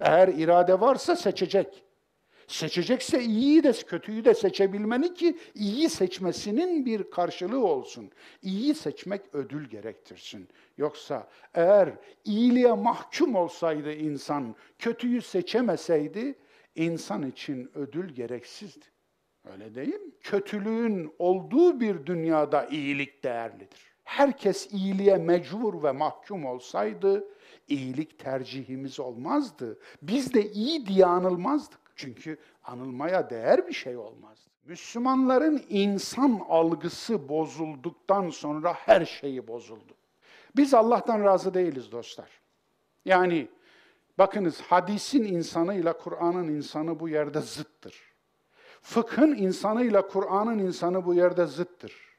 Eğer irade varsa seçecek. Seçecekse iyiyi de kötüyü de seçebilmeni ki iyi seçmesinin bir karşılığı olsun. İyi seçmek ödül gerektirsin. Yoksa eğer iyiliğe mahkum olsaydı insan, kötüyü seçemeseydi insan için ödül gereksizdi. Öyle değil mi? Kötülüğün olduğu bir dünyada iyilik değerlidir herkes iyiliğe mecbur ve mahkum olsaydı, iyilik tercihimiz olmazdı. Biz de iyi diye anılmazdık. Çünkü anılmaya değer bir şey olmazdı. Müslümanların insan algısı bozulduktan sonra her şeyi bozuldu. Biz Allah'tan razı değiliz dostlar. Yani bakınız hadisin insanıyla Kur'an'ın insanı bu yerde zıttır. Fıkhın insanıyla Kur'an'ın insanı bu yerde zıttır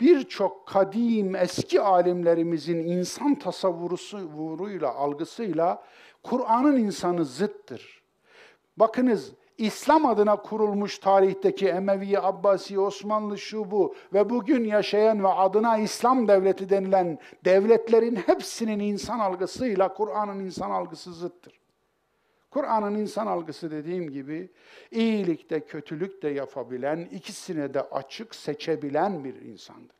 birçok kadim eski alimlerimizin insan tasavvuruyla, algısıyla Kur'an'ın insanı zıttır. Bakınız İslam adına kurulmuş tarihteki Emevi, Abbasi, Osmanlı şu bu ve bugün yaşayan ve adına İslam devleti denilen devletlerin hepsinin insan algısıyla Kur'an'ın insan algısı zıttır. Kur'an'ın insan algısı dediğim gibi iyilik de kötülük de yapabilen, ikisine de açık seçebilen bir insandır.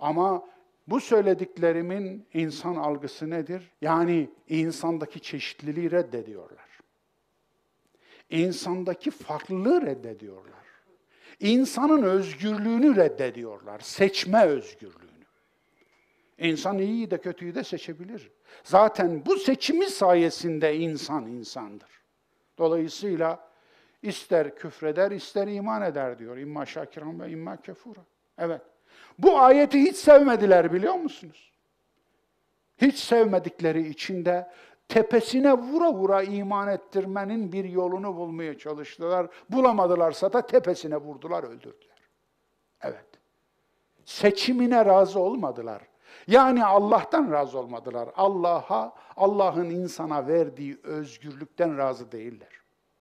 Ama bu söylediklerimin insan algısı nedir? Yani insandaki çeşitliliği reddediyorlar. İnsandaki farklılığı reddediyorlar. İnsanın özgürlüğünü reddediyorlar. Seçme özgürlüğü. İnsan iyiyi de kötüyü de seçebilir. Zaten bu seçimi sayesinde insan insandır. Dolayısıyla ister küfreder ister iman eder diyor. İmma şakiran ve imma kefura. Evet. Bu ayeti hiç sevmediler biliyor musunuz? Hiç sevmedikleri içinde tepesine vura vura iman ettirmenin bir yolunu bulmaya çalıştılar. Bulamadılarsa da tepesine vurdular, öldürdüler. Evet. Seçimine razı olmadılar. Yani Allah'tan razı olmadılar. Allah'a, Allah'ın insana verdiği özgürlükten razı değiller.